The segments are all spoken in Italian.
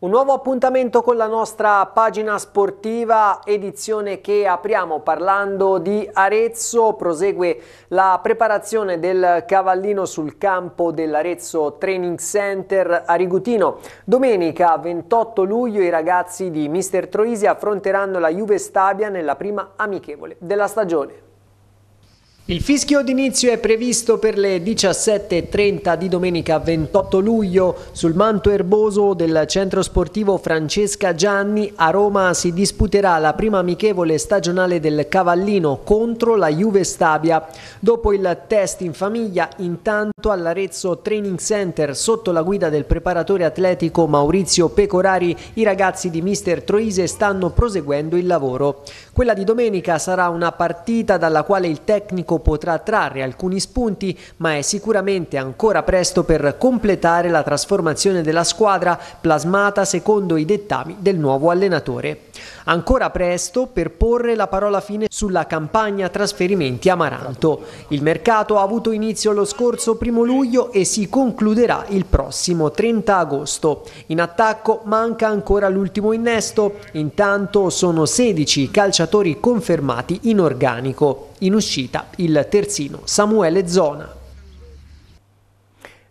Un nuovo appuntamento con la nostra pagina sportiva, edizione che apriamo parlando di Arezzo, prosegue la preparazione del cavallino sul campo dell'Arezzo Training Center a Rigutino. Domenica 28 luglio i ragazzi di Mister Troisi affronteranno la Juve Stabia nella prima amichevole della stagione. Il fischio d'inizio è previsto per le 17.30 di domenica 28 luglio sul manto erboso del centro sportivo Francesca Gianni a Roma si disputerà la prima amichevole stagionale del Cavallino contro la Juve Stabia. Dopo il test in famiglia intanto all'Arezzo Training Center sotto la guida del preparatore atletico Maurizio Pecorari i ragazzi di Mister Troise stanno proseguendo il lavoro. Quella di domenica sarà una partita dalla quale il tecnico potrà trarre alcuni spunti, ma è sicuramente ancora presto per completare la trasformazione della squadra plasmata secondo i dettami del nuovo allenatore. Ancora presto per porre la parola fine sulla campagna trasferimenti Amaranto. Il mercato ha avuto inizio lo scorso primo luglio e si concluderà il prossimo 30 agosto. In attacco manca ancora l'ultimo innesto, intanto sono 16 calciatori confermati in organico. In uscita il terzino Samuele Zona.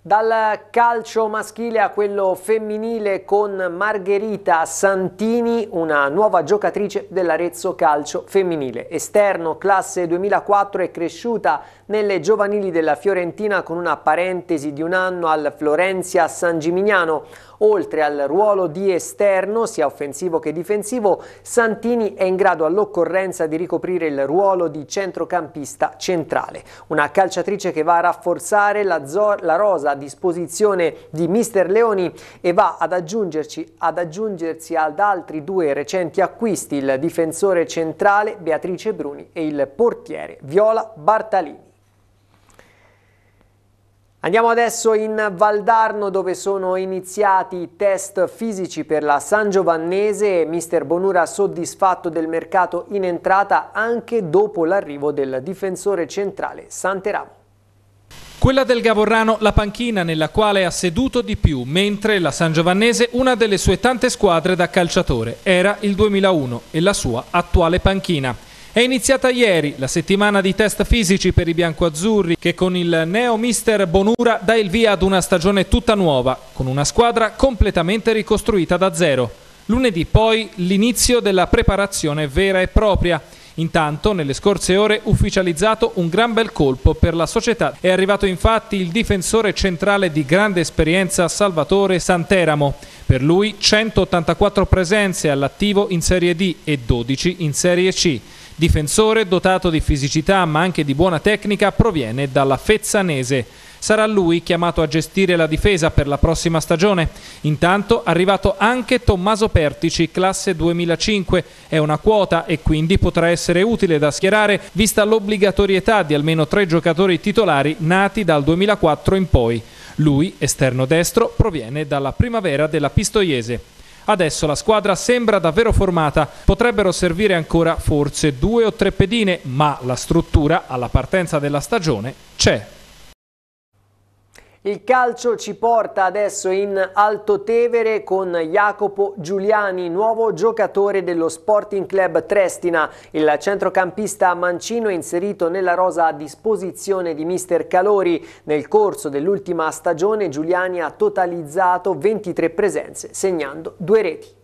Dal calcio maschile a quello femminile con Margherita Santini, una nuova giocatrice dell'Arezzo Calcio Femminile. Esterno, classe 2004, è cresciuta nelle giovanili della Fiorentina con una parentesi di un anno al Florencia San Gimignano. Oltre al ruolo di esterno, sia offensivo che difensivo, Santini è in grado all'occorrenza di ricoprire il ruolo di centrocampista centrale. Una calciatrice che va a rafforzare la, la rosa a disposizione di Mister Leoni e va ad, ad aggiungersi ad altri due recenti acquisti, il difensore centrale Beatrice Bruni e il portiere Viola Bartalini. Andiamo adesso in Valdarno dove sono iniziati i test fisici per la San Giovannese e mister Bonura soddisfatto del mercato in entrata anche dopo l'arrivo del difensore centrale Santeramo. Quella del Gavorrano, la panchina nella quale ha seduto di più, mentre la San Giovannese, una delle sue tante squadre da calciatore, era il 2001 e la sua attuale panchina. È iniziata ieri la settimana di test fisici per i biancoazzurri che con il neo mister Bonura dà il via ad una stagione tutta nuova, con una squadra completamente ricostruita da zero. Lunedì poi l'inizio della preparazione vera e propria. Intanto, nelle scorse ore, ufficializzato un gran bel colpo per la società. È arrivato infatti il difensore centrale di grande esperienza Salvatore Santeramo. Per lui 184 presenze all'attivo in Serie D e 12 in Serie C. Difensore dotato di fisicità ma anche di buona tecnica, proviene dalla Fezzanese. Sarà lui chiamato a gestire la difesa per la prossima stagione. Intanto arrivato anche Tommaso Pertici, classe 2005. È una quota e quindi potrà essere utile da schierare vista l'obbligatorietà di almeno tre giocatori titolari nati dal 2004 in poi. Lui, esterno destro, proviene dalla primavera della Pistoiese. Adesso la squadra sembra davvero formata, potrebbero servire ancora forse due o tre pedine, ma la struttura alla partenza della stagione c'è. Il calcio ci porta adesso in Altotevere con Jacopo Giuliani, nuovo giocatore dello Sporting Club Trestina. Il centrocampista mancino è inserito nella rosa a disposizione di mister Calori. Nel corso dell'ultima stagione Giuliani ha totalizzato 23 presenze, segnando due reti.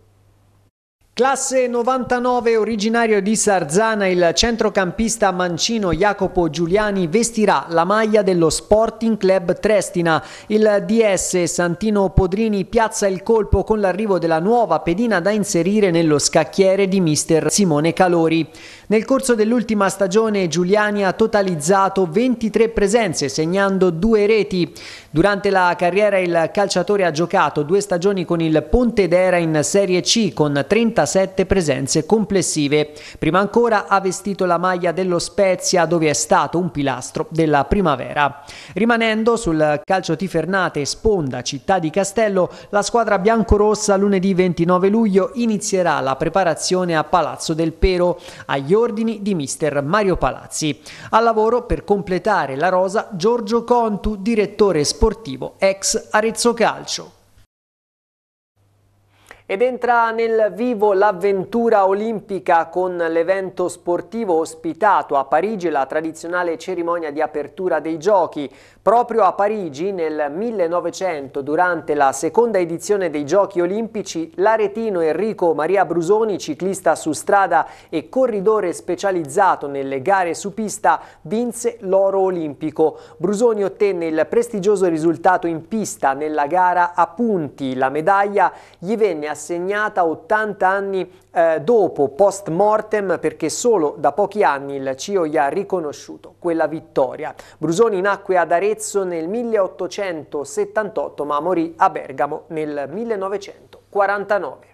Classe 99, originario di Sarzana, il centrocampista mancino Jacopo Giuliani vestirà la maglia dello Sporting Club Trestina. Il DS Santino Podrini piazza il colpo con l'arrivo della nuova pedina da inserire nello scacchiere di mister Simone Calori. Nel corso dell'ultima stagione Giuliani ha totalizzato 23 presenze, segnando due reti. Durante la carriera il calciatore ha giocato due stagioni con il Pontedera in Serie C con 30 37 presenze complessive. Prima ancora ha vestito la maglia dello Spezia dove è stato un pilastro della primavera. Rimanendo sul calcio Tifernate Sponda Città di Castello, la squadra biancorossa lunedì 29 luglio inizierà la preparazione a Palazzo del Pero agli ordini di mister Mario Palazzi. Al lavoro per completare la rosa Giorgio Contu, direttore sportivo ex Arezzo Calcio. Ed entra nel vivo l'avventura olimpica con l'evento sportivo ospitato a Parigi la tradizionale cerimonia di apertura dei giochi. Proprio a Parigi nel 1900, durante la seconda edizione dei Giochi Olimpici, l'aretino Enrico Maria Brusoni, ciclista su strada e corridore specializzato nelle gare su pista, vinse l'oro olimpico. Brusoni ottenne il prestigioso risultato in pista nella gara a punti. La medaglia gli venne assegnata 80 anni eh, dopo, post mortem, perché solo da pochi anni il CIO gli ha riconosciuto quella vittoria. Brusoni nacque ad Arezzo nel 1878 ma morì a Bergamo nel 1949.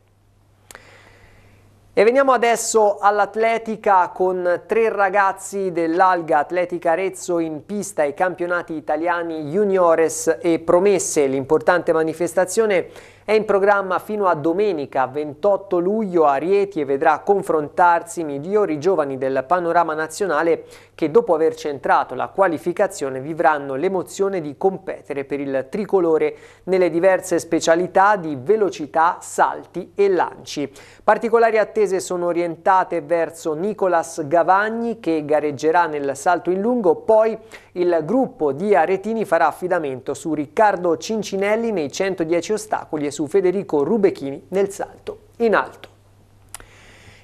E veniamo adesso all'atletica con tre ragazzi dell'Alga Atletica Arezzo in pista ai campionati italiani juniores e promesse. L'importante manifestazione è in programma fino a domenica 28 luglio a Rieti e vedrà confrontarsi i migliori giovani del panorama nazionale che dopo aver centrato la qualificazione vivranno l'emozione di competere per il tricolore nelle diverse specialità di velocità, salti e lanci. Particolari attese sono orientate verso Nicolas Gavagni che gareggerà nel salto in lungo, poi il gruppo di aretini farà affidamento su Riccardo Cincinelli nei 110 ostacoli e su su Federico Rubechini nel salto in alto.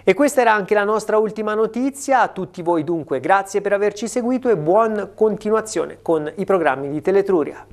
E questa era anche la nostra ultima notizia, a tutti voi dunque grazie per averci seguito e buona continuazione con i programmi di Teletruria.